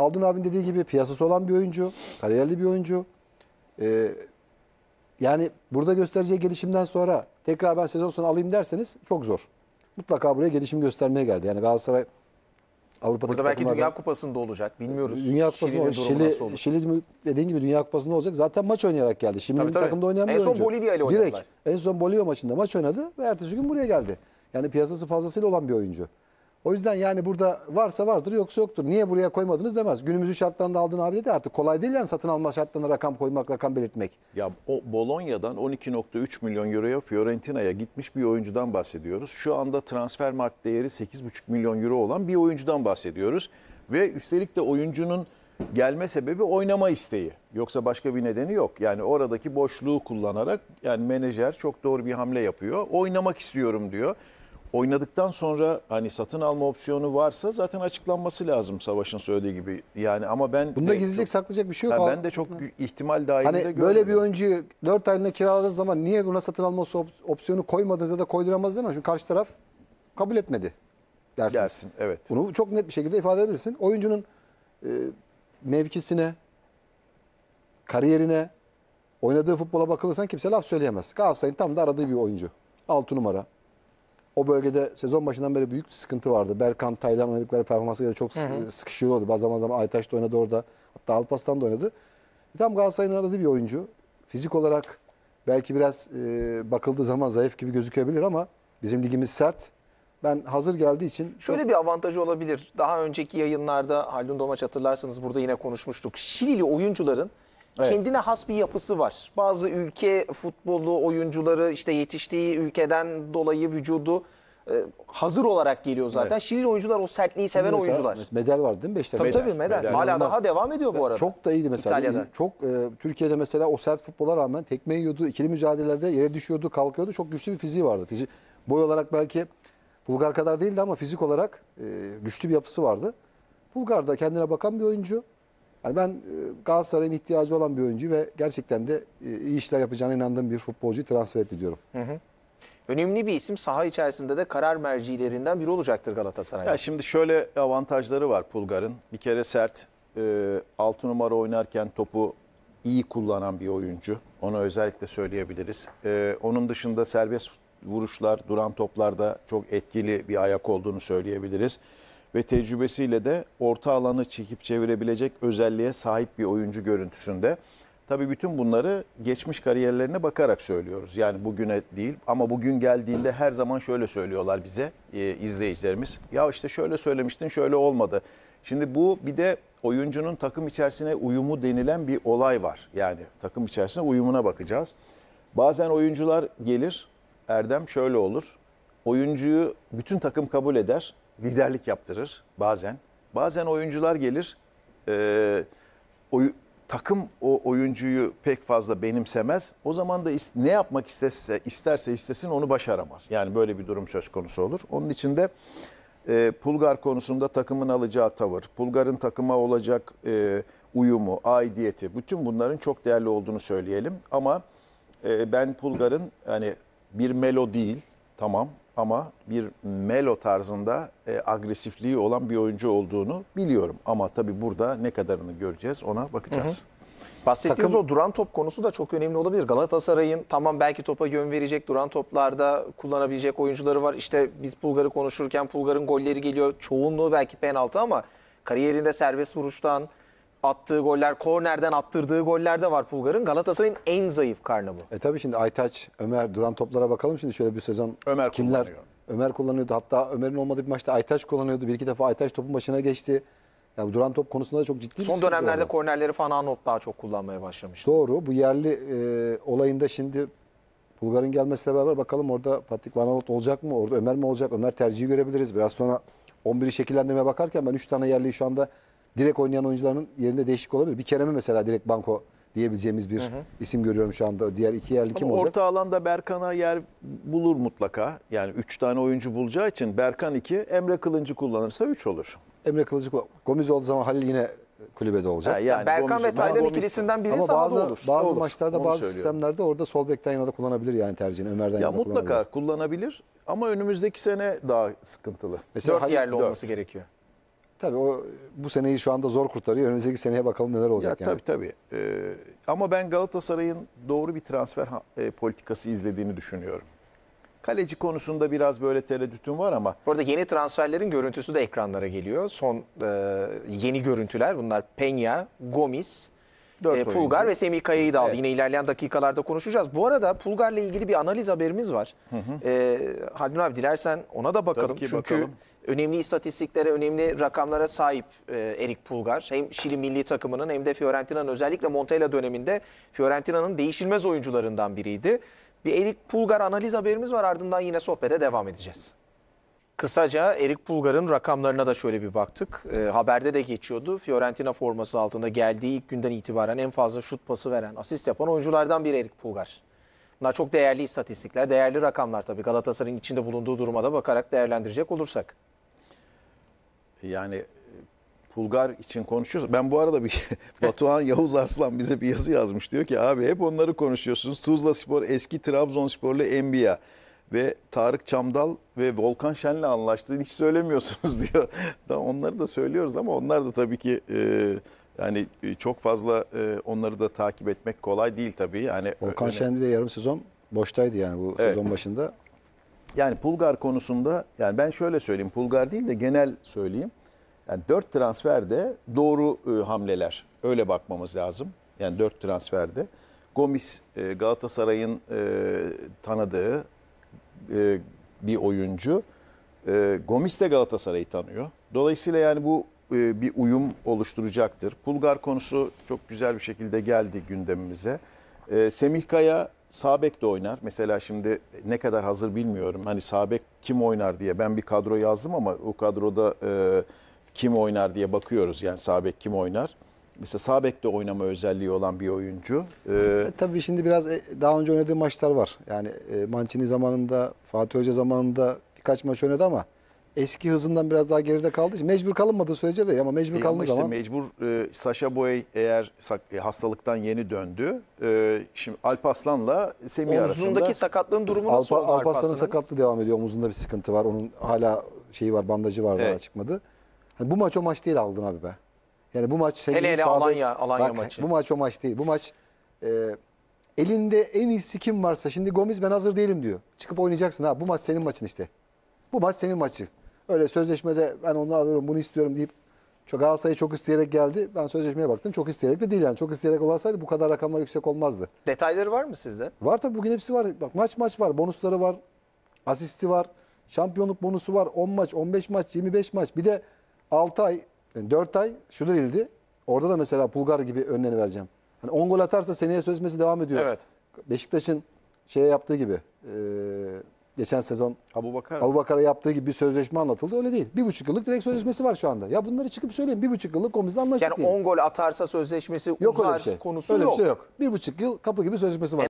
Aldın abin dediği gibi piyasası olan bir oyuncu, kariyerli bir oyuncu. Ee, yani burada göstereceği gelişimden sonra tekrar ben sezon sonu alayım derseniz çok zor. Mutlaka buraya gelişim göstermeye geldi. Yani Galatasaray Avrupa'daki Burada belki Dünya Kupası'nda olacak. Bilmiyoruz. Dünya Kupası'nda olacak. Şili, Şili dediğin gibi Dünya Kupası'nda olacak. Zaten maç oynayarak geldi. Şimdi tabii, tabii. takımda oynayan bir En son Bolivya ile oynadılar. en son Bolivya maçında maç oynadı ve ertesi gün buraya geldi. Yani piyasası fazlasıyla olan bir oyuncu. O yüzden yani burada varsa vardır yoksa yoktur. Niye buraya koymadınız demez. Günümüzün şartlarında aldığın abi dedi artık kolay değil yani satın alma şartlarına rakam koymak, rakam belirtmek. Ya o Bolonya'dan 12.3 milyon euroya Fiorentina'ya gitmiş bir oyuncudan bahsediyoruz. Şu anda transfer mark değeri 8.5 milyon euro olan bir oyuncudan bahsediyoruz. Ve üstelik de oyuncunun gelme sebebi oynama isteği. Yoksa başka bir nedeni yok. Yani oradaki boşluğu kullanarak yani menajer çok doğru bir hamle yapıyor. Oynamak istiyorum diyor oynadıktan sonra hani satın alma opsiyonu varsa zaten açıklanması lazım Savaş'ın söylediği gibi. Yani ama ben Bunda gizleyecek çok, saklayacak bir şey yok. Ha, ben de çok ihtimal dahilinde hani görmedim. Böyle bir oyuncuyu 4 aylığına kiraladığınız zaman niye buna satın alma opsiyonu koymadınız ya da koyduramazdınız değil mi? Çünkü karşı taraf kabul etmedi dersiniz. Dersin evet. Bunu çok net bir şekilde ifade edebilirsin. Oyuncunun e, mevkisine, kariyerine, oynadığı futbola bakılırsan kimse laf söyleyemez. Galatasaray'ın tam da aradığı bir oyuncu. 6 numara o bölgede sezon başından beri büyük bir sıkıntı vardı. Berkan, Taylan oynadıkları performansa göre çok sık, sıkışıyordu. Bazen zaman Aytaş da oynadı orada. Hatta Alpaslan da oynadı. E tam Galatasaray'ın aradığı bir oyuncu. Fizik olarak belki biraz e, bakıldığı zaman zayıf gibi gözükebilir ama bizim ligimiz sert. Ben hazır geldiği için... Şöyle bir avantajı olabilir. Daha önceki yayınlarda Haldun Domaç hatırlarsınız burada yine konuşmuştuk. Şilili oyuncuların Evet. Kendine has bir yapısı var. Bazı ülke futbolu oyuncuları işte yetiştiği ülkeden dolayı vücudu e, hazır olarak geliyor zaten. Evet. Şili oyuncular o sertliği seven mesela, oyuncular. Medal vardı değil mi Beşiktaş'ta? Tabii tabii medal. medal. Hala daha devam ediyor bu arada. Çok da iyiydi mesela. İtalya'da. Çok e, Türkiye'de mesela o sert futbola rağmen tekme yiyordu. ikili mücadelelerde yere düşüyordu, kalkıyordu. Çok güçlü bir fiziği vardı. Fizik boy olarak belki Bulgar kadar değildi ama fizik olarak e, güçlü bir yapısı vardı. Bulgar da kendine bakan bir oyuncu. Yani ben e, Galatasaray'ın ihtiyacı olan bir oyuncu ve gerçekten de e, iyi işler yapacağına inandığım bir futbolcuyu transfer etti diyorum. Hı hı. Önemli bir isim saha içerisinde de karar mercilerinden biri olacaktır Galatasaray. Ya şimdi şöyle avantajları var Pulgar'ın. Bir kere sert, e, 6 numara oynarken topu iyi kullanan bir oyuncu. Onu özellikle söyleyebiliriz. E, onun dışında serbest vuruşlar, duran toplarda çok etkili bir ayak olduğunu söyleyebiliriz ve tecrübesiyle de orta alanı çekip çevirebilecek özelliğe sahip bir oyuncu görüntüsünde. Tabii bütün bunları geçmiş kariyerlerine bakarak söylüyoruz. Yani bugüne değil ama bugün geldiğinde her zaman şöyle söylüyorlar bize e, izleyicilerimiz. Ya işte şöyle söylemiştin şöyle olmadı. Şimdi bu bir de oyuncunun takım içerisine uyumu denilen bir olay var. Yani takım içerisine uyumuna bakacağız. Bazen oyuncular gelir Erdem şöyle olur. Oyuncuyu bütün takım kabul eder liderlik yaptırır bazen. Bazen oyuncular gelir. E, oy, takım o oyuncuyu pek fazla benimsemez. O zaman da ne yapmak isterse, isterse istesin onu başaramaz. Yani böyle bir durum söz konusu olur. Onun için de e, Pulgar konusunda takımın alacağı tavır, Pulgar'ın takıma olacak e, uyumu, aidiyeti bütün bunların çok değerli olduğunu söyleyelim. Ama e, ben Pulgar'ın hani bir melo değil tamam ama bir Melo tarzında e, agresifliği olan bir oyuncu olduğunu biliyorum. Ama tabii burada ne kadarını göreceğiz ona bakacağız. Hı hı. Bahsettiğiniz Takım... o duran top konusu da çok önemli olabilir. Galatasaray'ın tamam belki topa yön verecek, duran toplarda kullanabilecek oyuncuları var. İşte biz Bulgar'ı konuşurken Bulgar'ın golleri geliyor. Çoğunluğu belki penaltı ama kariyerinde serbest vuruştan, attığı goller, kornerden attırdığı goller de var Bulgarın Galatasaray'ın en zayıf karnı bu. E tabii şimdi Aytaç, Ömer, duran toplara bakalım şimdi şöyle bir sezon Ömer kimler? Kullanıyor. Ömer kullanıyordu. Hatta Ömer'in olmadığı bir maçta Aytaç kullanıyordu. Bir iki defa Aytaç topun başına geçti. Ya bu duran top konusunda da çok ciddi Son bir Son dönemlerde oldu. kornerleri falan not daha çok kullanmaya başlamış. Doğru. Bu yerli e, olayında şimdi Bulgar'ın gelmesiyle beraber bakalım orada Patrick Van Aanholt olacak mı? Orada Ömer mi olacak? Ömer tercihi görebiliriz. Biraz sonra 11'i şekillendirmeye bakarken ben 3 tane yerli şu anda direkt oynayan oyuncuların yerinde değişik olabilir. Bir Kerem'i mesela direkt banko diyebileceğimiz bir hı hı. isim görüyorum şu anda. Diğer iki yerli Ama kim olacak? Orta alanda Berkan'a yer bulur mutlaka. Yani üç tane oyuncu bulacağı için Berkan iki, Emre Kılıncı kullanırsa üç olur. Emre Kılıncı Gomiz olduğu zaman Halil yine kulübede olacak. Ha, yani, Berkan Gomiz, ve Taylan ikilisinden biri Ama bazı, olur. Bazı olur. maçlarda Onu bazı söylüyorum. sistemlerde orada sol bekten yana da kullanabilir yani tercihini. Ömer'den ya yana mutlaka kullanabilir. kullanabilir. Ama önümüzdeki sene daha sıkıntılı. Mesela Dört Halil, yerli olması gerekiyor. Tabii o bu seneyi şu anda zor kurtarıyor. Önümüzdeki seneye bakalım neler olacak. Ya, yani. Tabii tabii. Ee, ama ben Galatasaray'ın doğru bir transfer e, politikası izlediğini düşünüyorum. Kaleci konusunda biraz böyle tereddütüm var ama. Bu yeni transferlerin görüntüsü de ekranlara geliyor. Son e, yeni görüntüler bunlar Penya, Gomis, e, Pulgar ve Semih Kaya'yı da aldı. Evet. Yine ilerleyen dakikalarda konuşacağız. Bu arada Pulgar'la ilgili bir analiz haberimiz var. Hı hı. E, Haldun abi dilersen ona da bakalım. Tabii ki Çünkü bakalım önemli istatistiklere, önemli rakamlara sahip e, Erik Pulgar. Hem Şili milli takımının hem de Fiorentina'nın özellikle Montella döneminde Fiorentina'nın değişilmez oyuncularından biriydi. Bir Erik Pulgar analiz haberimiz var ardından yine sohbete devam edeceğiz. Kısaca Erik Pulgar'ın rakamlarına da şöyle bir baktık. E, haberde de geçiyordu. Fiorentina forması altında geldiği ilk günden itibaren en fazla şut pası veren, asist yapan oyunculardan biri Erik Pulgar. Bunlar çok değerli istatistikler, değerli rakamlar tabii. Galatasaray'ın içinde bulunduğu duruma da bakarak değerlendirecek olursak. Yani e, Pulgar için konuşuyoruz. Ben bu arada bir Batuhan Yavuz Arslan bize bir yazı yazmış. Diyor ki abi hep onları konuşuyorsunuz. Tuzla Spor eski Trabzonsporlu NBA ve Tarık Çamdal ve Volkan Şen'le anlaştığını hiç söylemiyorsunuz diyor. Onları da söylüyoruz ama onlar da tabii ki e, yani e, çok fazla e, onları da takip etmek kolay değil tabii. Yani Volkan öyle... Şenli de yarım sezon boştaydı yani bu evet. sezon başında. Yani Pulgar konusunda yani ben şöyle söyleyeyim Pulgar değil de genel söyleyeyim. Yani 4 transferde doğru e, hamleler. Öyle bakmamız lazım. Yani 4 transferde. Gomis Galatasaray'ın tanıdığı bir oyuncu. E, Gomis de Galatasaray'ı tanıyor. Dolayısıyla yani bu e, bir uyum oluşturacaktır. Pulgar konusu çok güzel bir şekilde geldi gündemimize. E, Semih Kaya Sabek de oynar. Mesela şimdi ne kadar hazır bilmiyorum. Hani Sabek kim oynar diye ben bir kadro yazdım ama o kadroda e, kim oynar diye bakıyoruz. Yani Sabek kim oynar? Mesela Sabek'te oynama özelliği olan bir oyuncu. Ee, tabii şimdi biraz daha önce oynadığı maçlar var. Yani e, Mancini zamanında, Fatih Hoca zamanında birkaç maç oynadı ama eski hızından biraz daha geride kaldı için mecbur kalınmadığı sürece de ama mecbur e, kalındığı işte zaman. Mecbur e, Sasha Boy eğer e, hastalıktan yeni döndü. E, şimdi Alp Aslan'la Semih Omuzundaki arasında. Omuzundaki sakatlığın durumu nasıl Alp, oldu? Alp Aslan'ın sakatlığı devam ediyor. Omuzunda bir sıkıntı var. Onun hala şeyi var bandajı var evet. daha çıkmadı. Hani bu maç o maç değil aldın abi be. Yani bu maç hele hele Alanya, Alanya bak, maçı. Bu maç o maç değil. Bu maç e, elinde en iyisi kim varsa şimdi Gomez ben hazır değilim diyor. Çıkıp oynayacaksın ha. Bu maç senin maçın işte. Bu maç senin maçın. Öyle sözleşmede ben onu alıyorum bunu istiyorum deyip çok Galatasaray'ı çok isteyerek geldi. Ben sözleşmeye baktım. Çok isteyerek de değil yani. Çok isteyerek olasaydı bu kadar rakamlar yüksek olmazdı. Detayları var mı sizde? Var tabii bugün hepsi var. Bak maç maç var. Bonusları var. Asisti var. Şampiyonluk bonusu var. 10 maç, 15 maç, 25 maç. Bir de 6 ay, yani 4 ay şunu ildi. Orada da mesela Bulgar gibi önlerini vereceğim. Hani 10 gol atarsa seneye sözleşmesi devam ediyor. Evet. Beşiktaş'ın şey yaptığı gibi. Geçen sezon Abu Bakar. Abu Bakar'a yaptığı gibi bir sözleşme anlatıldı. Öyle değil. Bir buçuk yıllık direkt sözleşmesi var şu anda. Ya bunları çıkıp söyleyin. Bir buçuk yıllık komizle anlaştık Yani diyelim. 10 gol atarsa sözleşmesi yok uzar öyle bir şey. konusu öyle yok. bir şey yok. Bir buçuk yıl kapı gibi sözleşmesi var.